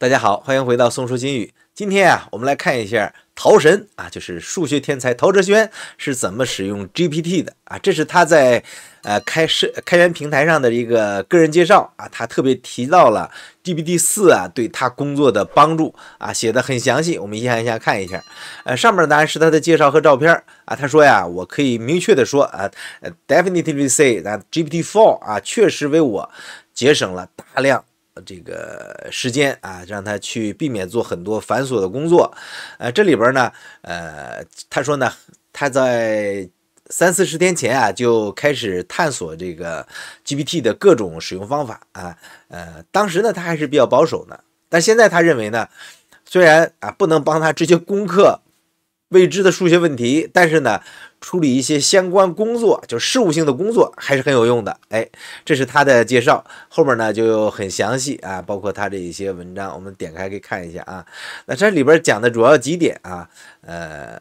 大家好，欢迎回到《宋叔金语》。今天啊，我们来看一下陶神啊，就是数学天才陶哲轩是怎么使用 GPT 的啊。这是他在呃开设开源平台上的一个个人介绍啊。他特别提到了 GPT 四啊，对他工作的帮助啊，写的很详细。我们一项一项看一下。呃，上面的答案是他的介绍和照片啊。他说呀，我可以明确的说啊，Definitely say that GPT four 啊，确实为我节省了大量。这个时间啊，让他去避免做很多繁琐的工作。呃，这里边呢，呃，他说呢，他在三四十天前啊就开始探索这个 GPT 的各种使用方法啊。呃，当时呢，他还是比较保守的，但现在他认为呢，虽然啊不能帮他直接攻克。未知的数学问题，但是呢，处理一些相关工作，就事务性的工作还是很有用的。哎，这是他的介绍，后面呢就很详细啊，包括他这一些文章，我们点开可以看一下啊。那这里边讲的主要几点啊，呃，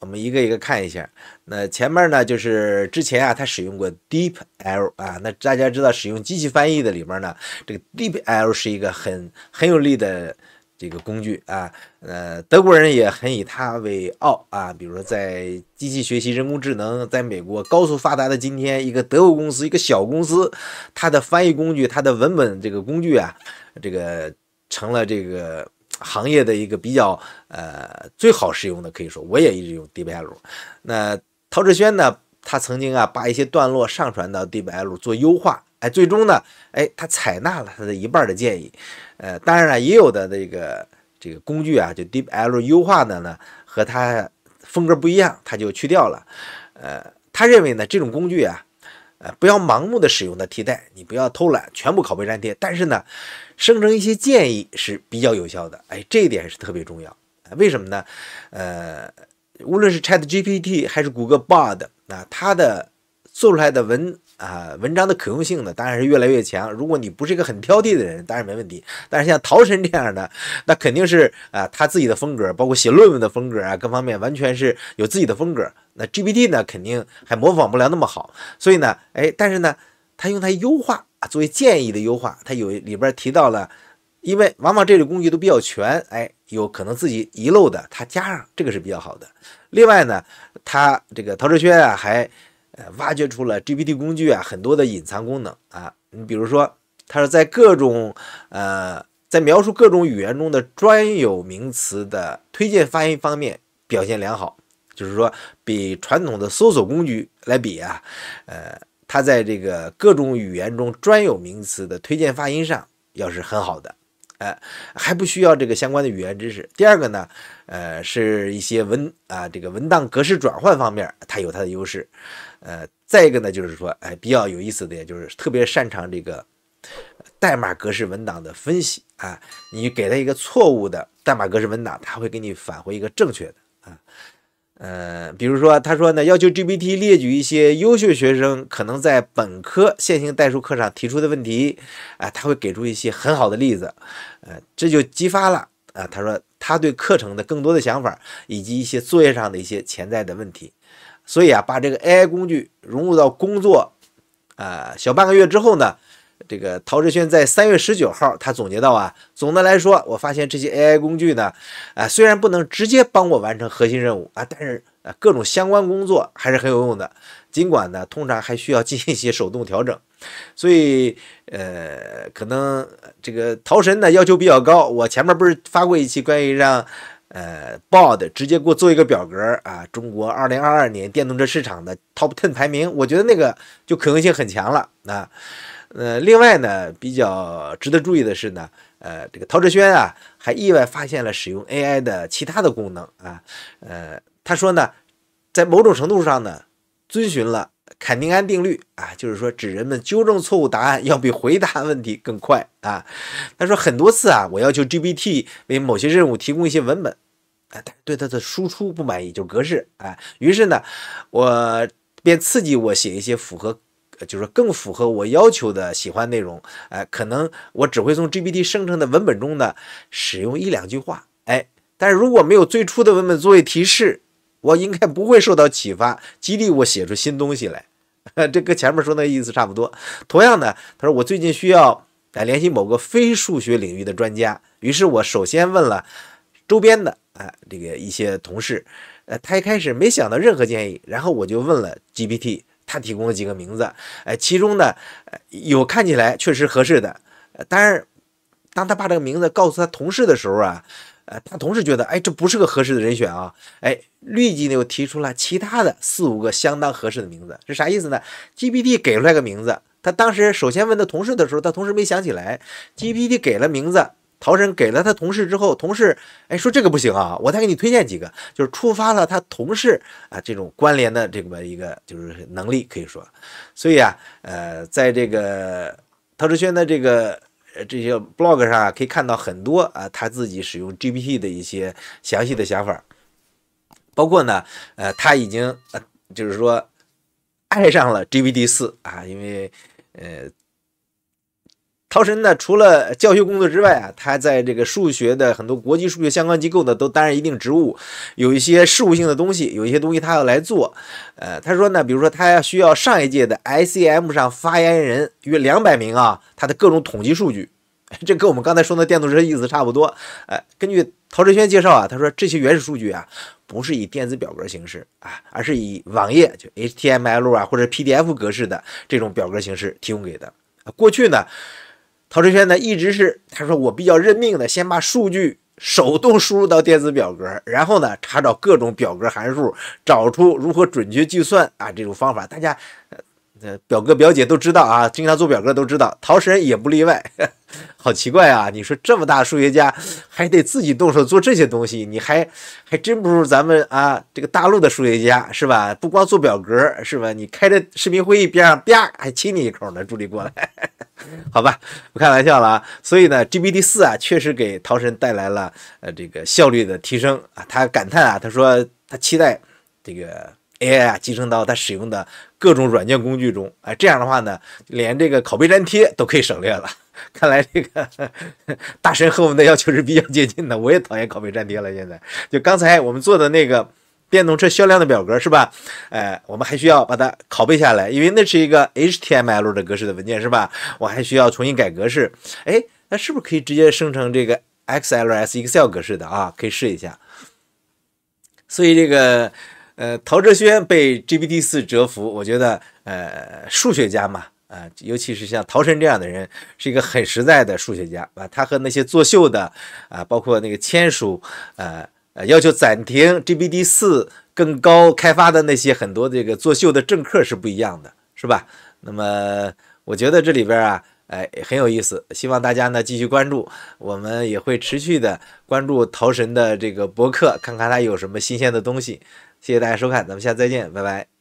我们一个一个看一下。那前面呢就是之前啊，他使用过 DeepL 啊，那大家知道使用机器翻译的里边呢，这个 DeepL 是一个很很有力的。这个工具啊，呃，德国人也很以它为傲啊。比如说，在机器学习、人工智能，在美国高速发达的今天，一个德国公司，一个小公司，它的翻译工具，它的文本这个工具啊，这个成了这个行业的一个比较呃最好使用的。可以说，我也一直用 d b l 那陶志轩呢，他曾经啊把一些段落上传到 d b l 做优化。哎，最终呢，哎，他采纳了他的一半的建议，呃，当然了，也有的这个这个工具啊，就 D L 优化的呢，和他风格不一样，他就去掉了。呃，他认为呢，这种工具啊，呃，不要盲目的使用的替代，你不要偷懒，全部拷贝粘贴，但是呢，生成一些建议是比较有效的。哎，这一点是特别重要。为什么呢？呃，无论是 Chat GPT 还是谷歌 Bard，那它的做出来的文。啊，文章的可用性呢，当然是越来越强。如果你不是一个很挑剔的人，当然没问题。但是像陶晨这样的，那肯定是啊，他自己的风格，包括写论文的风格啊，各方面完全是有自己的风格。那 GPT 呢，肯定还模仿不了那么好。所以呢，哎，但是呢，他用它优化啊，作为建议的优化，他有里边提到了，因为往往这类工具都比较全，哎，有可能自己遗漏的，他加上这个是比较好的。另外呢，他这个陶哲轩啊，还。呃，挖掘出了 GPT 工具啊，很多的隐藏功能啊。你比如说，它是在各种呃，在描述各种语言中的专有名词的推荐发音方面表现良好，就是说，比传统的搜索工具来比啊，呃，它在这个各种语言中专有名词的推荐发音上要是很好的。哎，还不需要这个相关的语言知识。第二个呢，呃，是一些文啊，这个文档格式转换方面，它有它的优势。呃，再一个呢，就是说，哎，比较有意思的，也就是特别擅长这个代码格式文档的分析啊。你给它一个错误的代码格式文档，它会给你返回一个正确的啊。呃，比如说，他说呢，要求 GPT 列举一些优秀学生可能在本科线性代数课上提出的问题，啊，他会给出一些很好的例子，呃，这就激发了啊，他说他对课程的更多的想法以及一些作业上的一些潜在的问题，所以啊，把这个 AI 工具融入到工作，啊，小半个月之后呢。这个陶志轩在三月十九号，他总结到啊，总的来说，我发现这些 AI 工具呢，啊，虽然不能直接帮我完成核心任务啊，但是啊，各种相关工作还是很有用的。尽管呢，通常还需要进行一些手动调整，所以呃，可能这个陶神呢要求比较高。我前面不是发过一期关于让呃 b a r d 直接给我做一个表格啊，中国二零二二年电动车市场的 Top Ten 排名，我觉得那个就可能性很强了啊。呃，另外呢，比较值得注意的是呢，呃，这个陶哲轩啊，还意外发现了使用 AI 的其他的功能啊，呃，他说呢，在某种程度上呢，遵循了坎宁安定律啊，就是说，指人们纠正错误答案要比回答问题更快啊。他说很多次啊，我要求 GPT 为某些任务提供一些文本，啊，但是对它的输出不满意，就格式啊，于是呢，我便刺激我写一些符合。就是更符合我要求的喜欢内容，哎，可能我只会从 GPT 生成的文本中呢使用一两句话，哎，但是如果没有最初的文本作为提示，我应该不会受到启发，激励我写出新东西来。这跟前面说那意思差不多。同样呢，他说我最近需要来联系某个非数学领域的专家，于是我首先问了周边的，呃、这个一些同事，呃，他一开始没想到任何建议，然后我就问了 GPT。他提供了几个名字，哎，其中呢，有看起来确实合适的，呃，但是当他把这个名字告诉他同事的时候啊，呃，他同事觉得，哎，这不是个合适的人选啊，哎，立即呢又提出了其他的四五个相当合适的名字，是啥意思呢？GPT 给出来个名字，他当时首先问他同事的时候，他同事没想起来，GPT 给了名字。陶晨给了他同事之后，同事哎说这个不行啊，我再给你推荐几个，就是触发了他同事啊这种关联的这么一个就是能力，可以说，所以啊，呃，在这个陶志轩的这个这些 blog 上啊，可以看到很多啊他自己使用 GPT 的一些详细的想法，包括呢，呃，他已经就是说爱上了 GPT 四啊，因为呃。陶神呢，除了教学工作之外啊，他在这个数学的很多国际数学相关机构呢都担任一定职务，有一些事务性的东西，有一些东西他要来做。呃，他说呢，比如说他要需要上一届的 ICM 上发言人约两百名啊，他的各种统计数据，这跟我们刚才说的电动车意思差不多。呃，根据陶哲轩介绍啊，他说这些原始数据啊，不是以电子表格形式啊，而是以网页就 HTML 啊或者 PDF 格式的这种表格形式提供给的。过去呢。陶志轩呢，一直是他说我比较认命的，先把数据手动输入到电子表格，然后呢，查找各种表格函数，找出如何准确计算啊。这种方法大家，呃，表哥表姐都知道啊，经常做表格都知道，陶神也不例外。好奇怪啊，你说这么大数学家还得自己动手做这些东西，你还还真不如咱们啊，这个大陆的数学家是吧？不光做表格是吧？你开着视频会议边上啪还亲你一口呢，助理过来。好吧，不开玩笑了啊。所以呢，GPT 四啊，确实给陶神带来了呃这个效率的提升啊。他感叹啊，他说他期待这个 AI 集成到他使用的各种软件工具中，哎，这样的话呢，连这个拷贝粘贴都可以省略了。看来这个 大神和我们的要求是比较接近的。我也讨厌拷贝粘贴了，现在就刚才我们做的那个。电动车销量的表格是吧？哎，我们还需要把它拷贝下来，因为那是一个 HTML 的格式的文件是吧？我还需要重新改格式。哎，那是不是可以直接生成这个 XLS Excel 格式的啊？可以试一下。所以这个呃，陶哲轩被 GPT 四折服，我觉得呃，数学家嘛，啊，尤其是像陶晨这样的人，是一个很实在的数学家啊。他和那些作秀的啊，包括那个签署，呃。呃，要求暂停 GPD 四更高开发的那些很多这个作秀的政客是不一样的，是吧？那么我觉得这里边啊，哎，很有意思，希望大家呢继续关注，我们也会持续的关注陶神的这个博客，看看他有什么新鲜的东西。谢谢大家收看，咱们下次再见，拜拜。